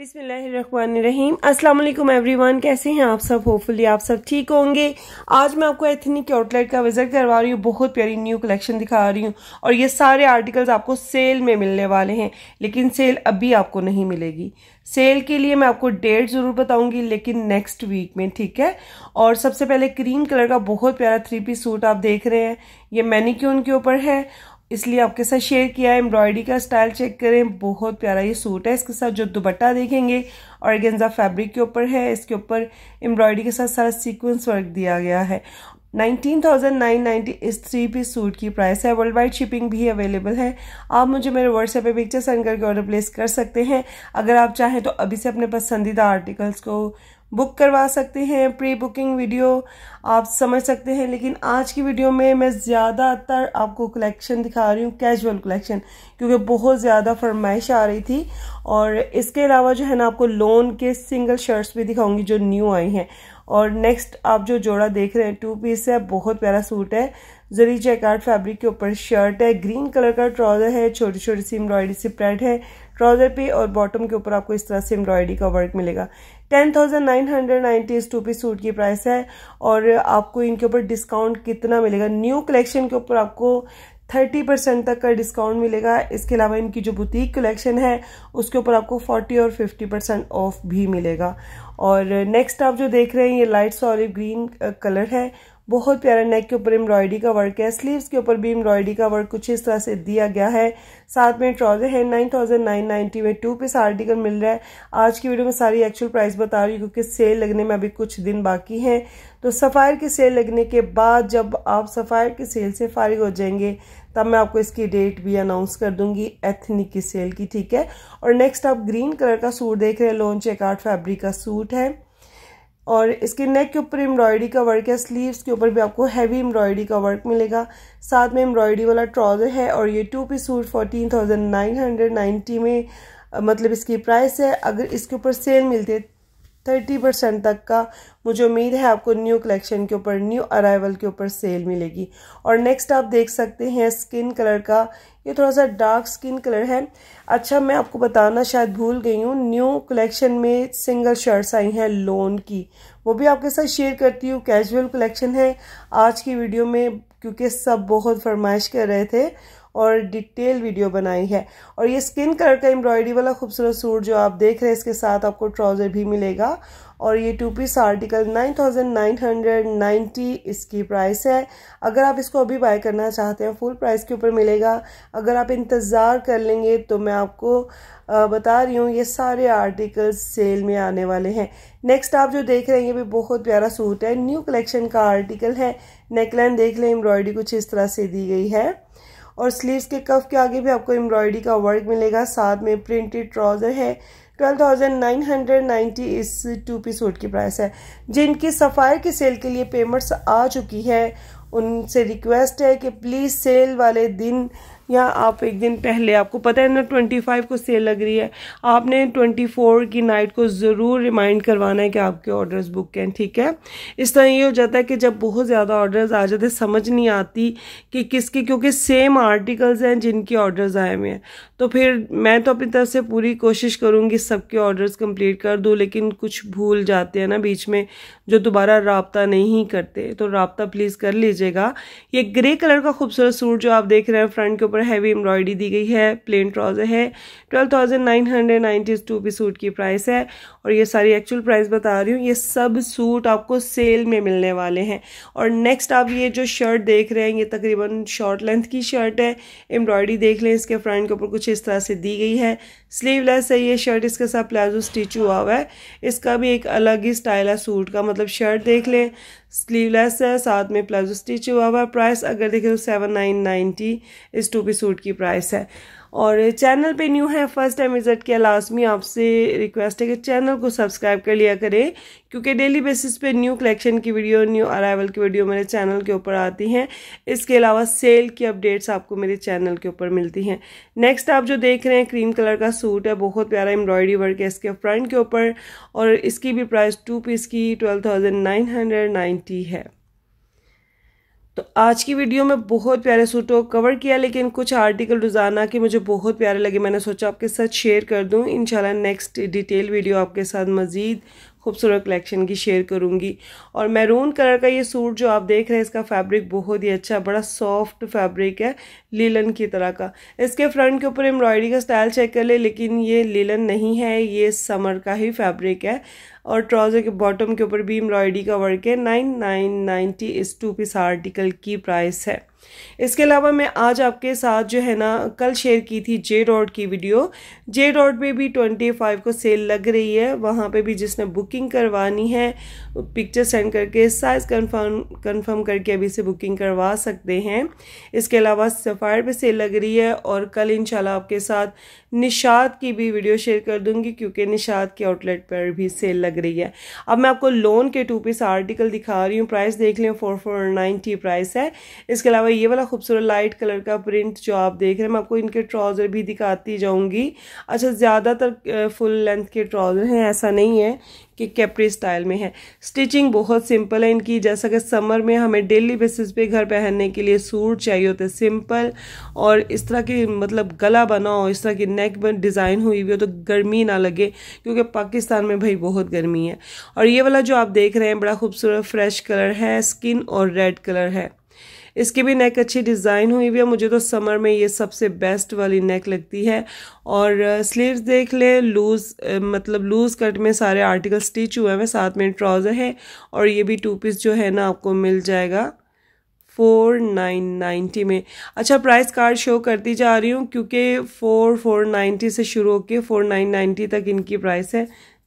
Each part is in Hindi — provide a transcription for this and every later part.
बिसमीम अल्लाम एवरीवन कैसे हैं आप सब होपफुली आप सब ठीक होंगे आज मैं आपको एथनिक आउटलेट का विजिट करवा रही हूँ बहुत प्यारी न्यू कलेक्शन दिखा रही हूँ और ये सारे आर्टिकल्स आपको सेल में मिलने वाले हैं लेकिन सेल अभी आपको नहीं मिलेगी सेल के लिए मैं आपको डेट ज़रूर बताऊंगी लेकिन नेक्स्ट वीक में ठीक है और सबसे पहले क्रीम कलर का बहुत प्यारा थ्री पीस सूट आप देख रहे हैं ये मैनिक्यून के ऊपर है इसलिए आपके साथ शेयर किया है एम्ब्रॉयडरी का स्टाइल चेक करें बहुत प्यारा ये सूट है इसके साथ जो दुपट्टा देखेंगे और ऑर्गेन्जा फैब्रिक के ऊपर है इसके ऊपर एम्ब्रॉयडरी के साथ सारा सीक्वेंस वर्क दिया गया है 19,990 इस थ्री पीस सूट की प्राइस है वर्ल्ड वाइड शिपिंग भी अवेलेबल है आप मुझे मेरे व्हाट्सएप पे पिक्चर सेंड करके ऑर्डर प्लेस कर सकते हैं अगर आप चाहें तो अभी से अपने पसंदीदा आर्टिकल्स को बुक करवा सकते हैं प्री बुकिंग वीडियो आप समझ सकते हैं लेकिन आज की वीडियो में मैं ज़्यादातर आपको कलेक्शन दिखा रही हूँ कैजुअल कलेक्शन क्योंकि बहुत ज़्यादा फरमाइश आ रही थी और इसके अलावा जो है ना आपको लोन के सिंगल शर्ट्स भी दिखाऊंगी जो न्यू आई हैं और नेक्स्ट आप जो जोड़ा देख रहे हैं टू पीस है बहुत प्यारा सूट है जरी चेकार्ड फैब्रिक के ऊपर शर्ट है ग्रीन कलर का ट्राउजर है छोटी छोटी सी एम्ब्रॉयडरी सी प्रेड है ट्राउजर पे और बॉटम के ऊपर आपको इस तरह से एम्ब्रॉयडरी का वर्क मिलेगा ten thousand nine hundred ninety इस टू पीस सूट की प्राइस है और आपको इनके ऊपर डिस्काउंट कितना मिलेगा न्यू कलेक्शन के ऊपर आपको थर्टी परसेंट तक का डिस्काउंट मिलेगा इसके अलावा इनकी जो बुटीक कलेक्शन है उसके ऊपर आपको फोर्टी और फिफ्टी परसेंट ऑफ भी मिलेगा और नेक्स्ट आप जो देख रहे हैं ये लाइट सॉलिड ग्रीन कलर है बहुत प्यारा नेक के ऊपर एम्ब्रॉयडरी का वर्क है स्लीव्स के ऊपर भी एम्ब्रॉयडरी का वर्क कुछ इस तरह से दिया गया है साथ में ट्राउजर है नाइन थाउजेंड नाइन नाइनटी में टू पीस आर्टिकल मिल रहा है आज की वीडियो में सारी एक्चुअल प्राइस बता रही हूँ क्योंकि सेल लगने में अभी कुछ दिन बाकी हैं तो सफ़ायर की सेल लगने के बाद जब आप सफ़ायर की सेल से फारिग हो जाएंगे तब मैं आपको इसकी डेट भी अनाउंस कर दूंगी एथनिक की सेल की ठीक है और नेक्स्ट आप ग्रीन कलर का सूट देख रहे हैं लोन चेकआउट फैब्रिक का सूट है और इसके नेक के ऊपर एम्ब्रॉयडरी का वर्क है स्लीव्स के ऊपर भी आपको हैवी एम्ब्रॉयडरी का वर्क मिलेगा साथ में एम्ब्रॉयडरी वाला ट्राउज़र है और ये two P suit fourteen thousand nine hundred ninety में मतलब इसकी प्राइस है अगर इसके ऊपर सेल मिलते थर्टी परसेंट तक का मुझे उम्मीद है आपको न्यू कलेक्शन के ऊपर न्यू अराइवल के ऊपर सेल मिलेगी और नेक्स्ट आप देख सकते हैं स्किन कलर का ये थोड़ा सा डार्क स्किन कलर है अच्छा मैं आपको बताना शायद भूल गई हूँ न्यू कलेक्शन में सिंगल शर्ट्स आई हैं लोन की वो भी आपके साथ शेयर करती हूँ कैजुअल कलेक्शन है आज की वीडियो में क्योंकि सब बहुत फरमाइश कर रहे थे और डिटेल वीडियो बनाई है और ये स्किन कलर का एम्ब्रॉयडरी वाला खूबसूरत सूट जो आप देख रहे हैं इसके साथ आपको ट्राउज़र भी मिलेगा और ये टू पीस आर्टिकल 9990 इसकी प्राइस है अगर आप इसको अभी बाय करना चाहते हैं फुल प्राइस के ऊपर मिलेगा अगर आप इंतज़ार कर लेंगे तो मैं आपको बता रही हूँ ये सारे आर्टिकल सेल में आने वाले हैं नेक्स्ट आप जो देख रहे हैं ये भी बहुत प्यारा सूट है न्यू कलेक्शन का आर्टिकल है नेकलाइन देख लें एम्ब्रॉयडरी कुछ इस तरह से दी गई है और स्लीव्स के कफ के आगे भी आपको एम्ब्रॉयडरी का वर्क मिलेगा साथ में प्रिंटेड ट्राउज़र है 12,990 इस टू पी सूट की प्राइस है जिनकी सफ़ायर के सेल के लिए पेमेंट्स आ चुकी है उनसे रिक्वेस्ट है कि प्लीज़ सेल वाले दिन या आप एक दिन पहले आपको पता है ना ट्वेंटी फाइव को सेल लग रही है आपने ट्वेंटी फोर की नाइट को ज़रूर रिमाइंड करवाना है कि आपके ऑर्डर्स बुक हैं ठीक है इस तरह ये हो जाता है कि जब बहुत ज़्यादा ऑर्डर्स आ जाते समझ नहीं आती कि किसके क्योंकि सेम आर्टिकल्स हैं जिनके ऑर्डर्स आए हुए हैं तो फिर मैं तो अपनी तरफ से पूरी कोशिश करूँगी सबके ऑर्डर्स कंप्लीट कर दूँ लेकिन कुछ भूल जाते हैं ना बीच में जो दोबारा रबता नहीं करते तो रबता प्लीज़ कर लीजिए लीजिएगा ये ग्रे कलर का खूबसूरत सूट जो आप देख रहे हैं फ्रंट के ऊपर हैवी एम्ब्रॉयडरी दी गई है प्लेन ट्राउजर है twelve thousand nine hundred ninety two P suit की प्राइस है और ये सारी एक्चुअल प्राइस बता रही हूँ ये सब सूट आपको सेल में मिलने वाले हैं और नेक्स्ट आप ये जो शर्ट देख रहे हैं ये तकरीबन शॉर्ट लेंथ की शर्ट है एम्ब्रॉयडरी देख लें इसके फ्रंट के ऊपर कुछ इस तरह से दी गई है स्लीवलेस है ये शर्ट इसके साथ प्लाजो स्टिच हुआ हुआ है इसका भी एक अलग ही स्टाइल है सूट का मतलब शर्ट देख लें स्लीवलेस है साथ में प्लाजो स्टिच स्टिच हुआ हुआ प्राइस अगर देखें तो सेवन नाइन नाइन्टी इस टू पी सूट की प्राइस है और चैनल पे न्यू है फर्स्ट टाइम विजिट किया लाजमी आपसे रिक्वेस्ट है कि चैनल को सब्सक्राइब कर लिया करें क्योंकि डेली बेसिस पे न्यू कलेक्शन की वीडियो न्यू अराइवल की वीडियो मेरे चैनल के ऊपर आती हैं इसके अलावा सेल की अपडेट्स आपको मेरे चैनल के ऊपर मिलती हैं नेक्स्ट आप जो देख रहे हैं क्रीम कलर का सूट है बहुत प्यारा एम्ब्रॉयडरी वर्क है इसके फ्रंट के ऊपर और इसकी भी प्राइस टू पीस की ट्वेल्व है तो आज की वीडियो में बहुत प्यारे सूटों को कवर किया लेकिन कुछ आर्टिकल रोज़ाना के मुझे बहुत प्यारे लगे मैंने सोचा आपके साथ शेयर कर दूँ इन नेक्स्ट डिटेल वीडियो आपके साथ मज़ीद खूबसूरत कलेक्शन की शेयर करूंगी और मैरून कलर का ये सूट जो आप देख रहे हैं इसका फैब्रिक बहुत ही अच्छा बड़ा सॉफ्ट फैब्रिक है लीलन की तरह का इसके फ्रंट के ऊपर एम्ब्रॉयडरी का स्टाइल चेक कर ले लेकिन ये लीलन नहीं है ये समर का ही फैब्रिक है और ट्राउज़र के बॉटम के ऊपर भी एम्ब्रॉयडरी का वर्क है नाइन नाइन नाइन्टी इस टू पीस आर्टिकल की प्राइस है इसके अलावा मैं आज आपके साथ जो है ना कल शेयर की थी जे डॉट की वीडियो जे डॉट पर भी ट्वेंटी फाइव को सेल लग रही है वहाँ पे भी जिसने बुकिंग करवानी है पिक्चर सेंड करके साइज़ कंफर्म कंफर्म करके अभी से बुकिंग करवा सकते हैं इसके अलावा सफ़ायर पे सेल लग रही है और कल इंशाल्लाह आपके साथ निषाद की भी वीडियो शेयर कर दूंगी क्योंकि निषाद के आउटलेट पर भी सेल लग रही है अब मैं आपको लोन के टू पीस आर्टिकल दिखा रही हूँ प्राइस देख लें फोर फोर प्राइस है इसके अलावा और ये वाला खूबसूरत लाइट कलर का प्रिंट जो आप देख रहे हैं मैं आपको इनके ट्राउज़र भी दिखाती जाऊँगी अच्छा ज़्यादातर फुल लेंथ के ट्राउज़र हैं ऐसा नहीं है कि कैप्री स्टाइल में है स्टिचिंग बहुत सिंपल है इनकी जैसा कि समर में हमें डेली बेसिस पे घर पहनने के लिए सूट चाहिए होते सिंपल और इस तरह की मतलब गला बना हो इस तरह की नेक में डिज़ाइन हुई हुई हो तो गर्मी ना लगे क्योंकि पाकिस्तान में भाई बहुत गर्मी है और ये वाला जो आप देख रहे हैं बड़ा खूबसूरत फ्रेश कलर है स्किन और रेड कलर है इसकी भी नेक अच्छी डिज़ाइन हुई हुई है मुझे तो समर में ये सबसे बेस्ट वाली नेक लगती है और स्लीव्स uh, देख ले लूज़ uh, मतलब लूज़ कट में सारे आर्टिकल स्टिच हुए हैं साथ में ट्राउज़र है और ये भी टू पीस जो है ना आपको मिल जाएगा फोर नाइन नाइन्टी में अच्छा प्राइस कार्ड शो करती जा रही हूँ क्योंकि फ़ोर फोर नाइन्टी से शुरू होकर फोर नाइन नाइन्टी तक इनकी प्राइस है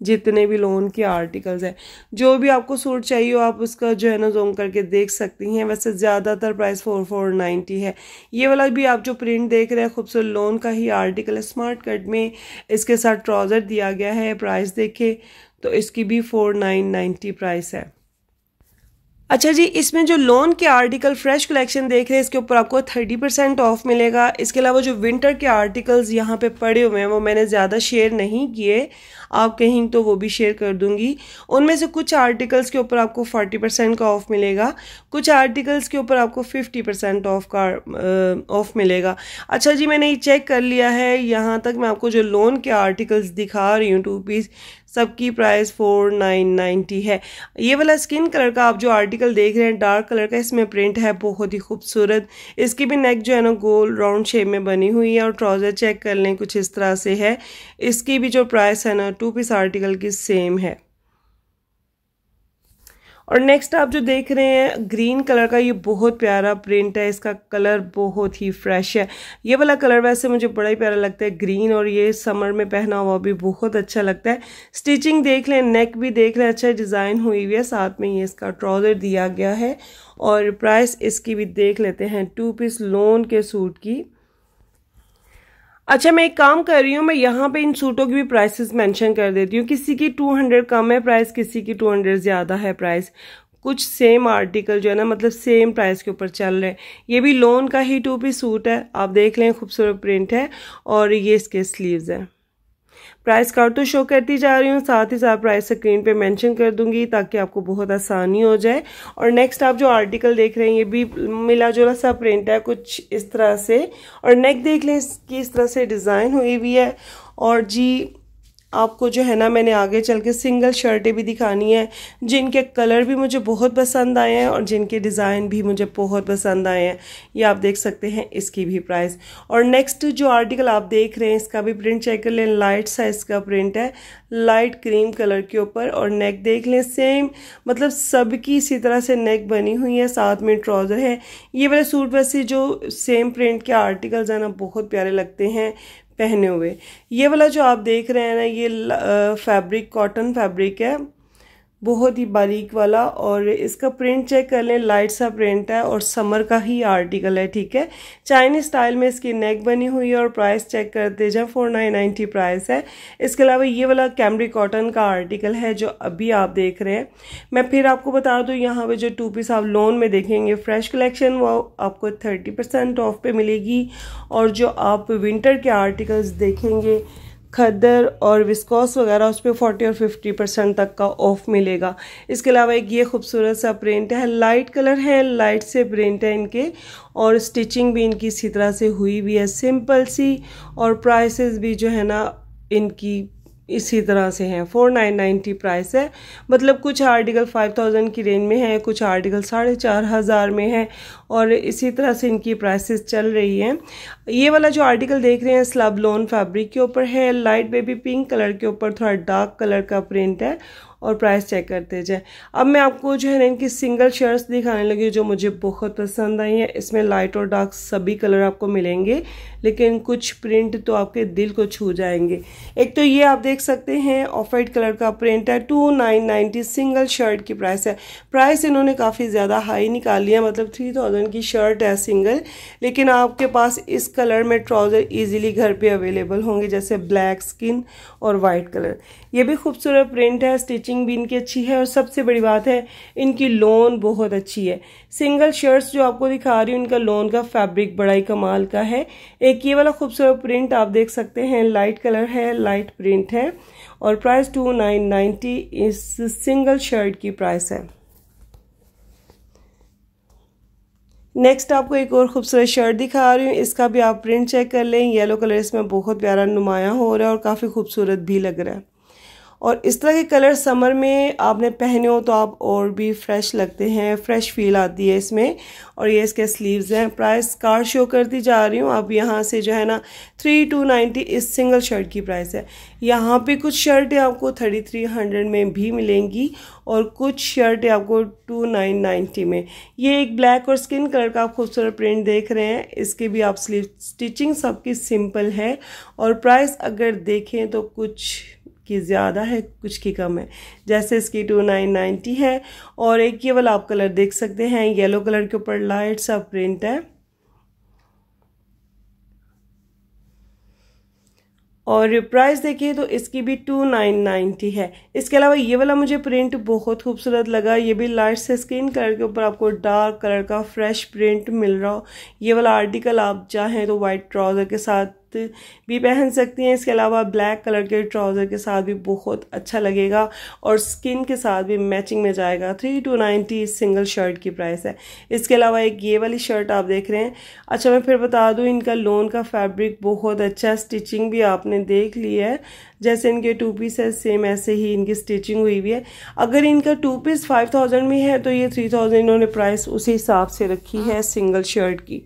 जितने भी लोन के आर्टिकल्स हैं जो भी आपको सूट चाहिए हो आप उसका जो है ना जोम करके देख सकती हैं वैसे ज़्यादातर प्राइस फोर फोर नाइन्टी है ये वाला भी आप जो प्रिंट देख रहे हैं खूबसूरत लोन का ही आर्टिकल है स्मार्ट कट में इसके साथ ट्राउज़र दिया गया है प्राइस देखे तो इसकी भी फोर नाइन नाइन्टी प्राइस है अच्छा जी इसमें जो लोन के आर्टिकल फ्रेश कलेक्शन देख रहे हैं इसके ऊपर आपको थर्टी परसेंट ऑफ मिलेगा इसके अलावा जो विंटर के आर्टिकल्स यहाँ पे पड़े हुए हैं वो मैंने ज़्यादा शेयर नहीं किए आप कहीं तो वो भी शेयर कर दूंगी उनमें से कुछ आर्टिकल्स के ऊपर आपको फोर्टी परसेंट का ऑफ मिलेगा कुछ आर्टिकल्स के ऊपर आपको फिफ्टी परसेंट ऑफ का ऑफ मिलेगा अच्छा जी मैंने ये चेक कर लिया है यहाँ तक मैं आपको जो लोन के आर्टिकल्स दिखा रही हूँ टू पीस सबकी प्राइस फोर नाइन नाइन्टी है ये वाला स्किन कलर का आप जो आर्टिकल देख रहे हैं डार्क कलर का इसमें प्रिंट है बहुत ही खूबसूरत इसकी भी नेक जो है ना गोल राउंड शेप में बनी हुई है और ट्राउज़र चेक कर लें कुछ इस तरह से है इसकी भी जो प्राइस है ना टू पीस आर्टिकल की सेम है और नेक्स्ट आप जो देख रहे हैं ग्रीन कलर का ये बहुत प्यारा प्रिंट है इसका कलर बहुत ही फ्रेश है ये वाला कलर वैसे मुझे बड़ा ही प्यारा लगता है ग्रीन और ये समर में पहना हुआ भी बहुत अच्छा लगता है स्टिचिंग देख लें नेक भी देख लें अच्छा डिज़ाइन हुई हुई है साथ में ये इसका ट्राउजर दिया गया है और प्राइस इसकी भी देख लेते हैं टू पीस लोन के सूट की अच्छा मैं एक काम कर रही हूँ मैं यहाँ पे इन सूटों की भी प्राइसेस मेंशन कर देती हूँ किसी की 200 कम है प्राइस किसी की 200 ज़्यादा है प्राइस कुछ सेम आर्टिकल जो है ना मतलब सेम प्राइस के ऊपर चल रहे हैं ये भी लोन का ही टू पी सूट है आप देख लें खूबसूरत प्रिंट है और ये इसके स्लीव्स हैं प्राइस कार्ड तो शो करती जा रही हूँ साथ ही साथ प्राइस स्क्रीन पे मेंशन कर दूंगी ताकि आपको बहुत आसानी हो जाए और नेक्स्ट आप जो आर्टिकल देख रहे हैं ये भी मिला जुला सा प्रिंट है कुछ इस तरह से और नेक देख लें इसकी इस तरह से डिज़ाइन हुई हुई है और जी आपको जो है ना मैंने आगे चल के सिंगल शर्टें भी दिखानी है जिनके कलर भी मुझे बहुत पसंद आए हैं और जिनके डिज़ाइन भी मुझे बहुत पसंद आए हैं ये आप देख सकते हैं इसकी भी प्राइस और नेक्स्ट जो आर्टिकल आप देख रहे हैं इसका भी प्रिंट चेक कर लें लाइट साइज़ का प्रिंट है लाइट क्रीम कलर के ऊपर और नेक देख लें सेम मतलब सबकी इसी तरह से नेक बनी हुई है साथ में ट्राउज़र है ये वाले सूट वैसे जो सेम प्रिंट के आर्टिकल्स हैं ना बहुत प्यारे लगते हैं पहने हुए ये वाला जो आप देख रहे हैं ना ये फैब्रिक कॉटन फैब्रिक है बहुत ही बारीक वाला और इसका प्रिंट चेक कर लें लाइट सा प्रिंट है और समर का ही आर्टिकल है ठीक है चाइनीज स्टाइल में इसकी नेक बनी हुई है और प्राइस चेक करते जाए फोर नाइन नाइन्टी प्राइस है इसके अलावा ये वाला कैमरी कॉटन का आर्टिकल है जो अभी आप देख रहे हैं मैं फिर आपको बता दूँ यहाँ पर जो टू पीस आप लोन में देखेंगे फ्रेश कलेक्शन वो आपको थर्टी परसेंट ऑफ पे मिलेगी और जो आप विंटर के आर्टिकल्स देखेंगे खदर और विस्कॉस वगैरह उस पर फोर्टी और फिफ्टी परसेंट तक का ऑफ मिलेगा इसके अलावा एक ये खूबसूरत सा प्रिंट है लाइट कलर है लाइट से प्रिंट है इनके और स्टिचिंग भी इनकी इसी तरह से हुई हुई है सिंपल सी और प्राइसेस भी जो है ना इनकी इसी तरह से हैं फोर नाइन नाइन्टी प्राइस है मतलब कुछ आर्टिकल फाइव थाउजेंड की रेंज में है कुछ आर्टिकल साढ़े चार हज़ार में है और इसी तरह से इनकी प्राइसेस चल रही हैं ये वाला जो आर्टिकल देख रहे हैं स्लब लोन फैब्रिक के ऊपर है लाइट बेबी पिंक कलर के ऊपर थोड़ा डार्क कलर का प्रिंट है और प्राइस चेक करते जाए अब मैं आपको जो है ना इनकी सिंगल शर्ट्स दिखाने लगी जो मुझे बहुत पसंद आई हैं इसमें लाइट और डार्क सभी कलर आपको मिलेंगे लेकिन कुछ प्रिंट तो आपके दिल को छू जाएंगे एक तो ये आप देख सकते हैं ऑफ वाइट कलर का प्रिंट है two nine ninety single shirt की प्राइस है प्राइस इन्होंने काफ़ी ज़्यादा हाई निकाल लिया मतलब थ्री थाउजेंड की शर्ट है सिंगल लेकिन आपके पास इस कलर में ट्राउज़र ईजिली घर पर अवेलेबल होंगे जैसे ब्लैक स्किन और वाइट कलर ये भी खूबसूरत प्रिंट है स्टिचिंग फिनिशिंग भी इनकी अच्छी है और सबसे बड़ी बात है इनकी लोन बहुत अच्छी है सिंगल शर्ट्स जो आपको दिखा रही हूँ इनका लोन का फैब्रिक बड़ा ही कमाल का है एक ये वाला खूबसूरत प्रिंट आप देख सकते हैं लाइट कलर है लाइट प्रिंट है और प्राइस टू नाइन नाइन्टी इस सिंगल शर्ट की प्राइस है नेक्स्ट आपको एक और खूबसूरत शर्ट दिखा रही हूँ इसका भी आप प्रिंट चेक कर लें येलो कलर इसमें बहुत प्यारा नुमाया हो रहा है और काफ़ी खूबसूरत भी लग रहा है और इस तरह के कलर समर में आपने पहने हो तो आप और भी फ्रेश लगते हैं फ्रेश फील आती है इसमें और ये इसके स्लीव्स हैं प्राइस कार्ड शो करती जा रही हूँ अब यहाँ से जो है ना थ्री टू नाइन्टी इस सिंगल शर्ट की प्राइस है यहाँ पे कुछ शर्टें आपको थर्टी थ्री हंड्रेड में भी मिलेंगी और कुछ शर्टें आपको टू नाइन नाइन्टी में ये एक ब्लैक और स्किन कलर का आप खूबसूरत प्रिंट देख रहे हैं इसके भी आप स्लीव स्टिचिंग सबकी सिंपल है और प्राइस अगर देखें तो कुछ की ज़्यादा है कुछ की कम है जैसे इसकी टू नाइन नाइन्टी है और एक ये वाला आप कलर देख सकते हैं येलो कलर के ऊपर लाइट सा प्रिंट है और प्राइस देखिए तो इसकी भी टू नाइन नाइन्टी है इसके अलावा ये वाला मुझे प्रिंट बहुत खूबसूरत लगा ये भी लाइट से स्किन कलर के ऊपर आपको डार्क कलर का फ्रेश प्रिंट मिल रहा हो ये वाला आर्टिकल आप चाहें तो वाइट ट्राउज़र के साथ साथ भी पहन सकती हैं इसके अलावा ब्लैक कलर के ट्राउज़र के साथ भी बहुत अच्छा लगेगा और स्किन के साथ भी मैचिंग में जाएगा three two ninety single shirt की प्राइस है इसके अलावा एक ये वाली शर्ट आप देख रहे हैं अच्छा मैं फिर बता दूँ इनका लोन का फैब्रिक बहुत अच्छा है स्टिचिंग भी आपने देख ली है जैसे इनके टू पीस है सेम ऐसे ही इनकी स्टिचिंग हुई भी है अगर इनका टू पीस फाइव थाउजेंड में है तो ये थ्री थाउजेंड इन्होंने प्राइस उसी हिसाब से रखी है सिंगल शर्ट की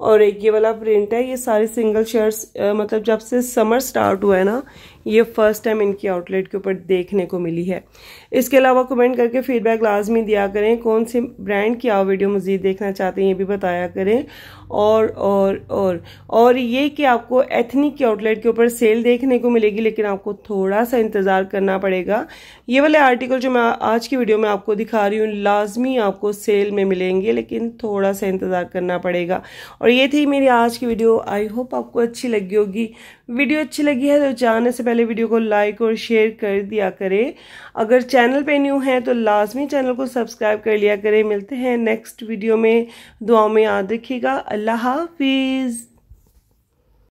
और एक ये वाला प्रिंट है ये सारे सिंगल शर्ट्स मतलब जब से समर स्टार्ट हुआ है ना ये फर्स्ट टाइम इनकी आउटलेट के ऊपर देखने को मिली है इसके अलावा कमेंट करके फीडबैक लाजमी दिया करें कौन से ब्रांड की आप वीडियो मज़ीद देखना चाहते हैं ये भी बताया करें और और और और ये कि आपको एथनिक की आउटलेट के ऊपर सेल देखने को मिलेगी लेकिन आपको थोड़ा सा इंतज़ार करना पड़ेगा ये वाले आर्टिकल जो मैं आज की वीडियो में आपको दिखा रही हूँ लाजमी आपको सेल में मिलेंगे लेकिन थोड़ा सा इंतज़ार करना पड़ेगा और ये थी मेरी आज की वीडियो आई होप आपको अच्छी लगी होगी वीडियो अच्छी लगी है तो जाने से पहले पहले वीडियो को लाइक और शेयर कर दिया करें अगर चैनल पे न्यू हैं तो लाजमी चैनल को सब्सक्राइब कर लिया करें मिलते हैं नेक्स्ट वीडियो में दुआ में याद रखिएगा अल्लाह हाफिज़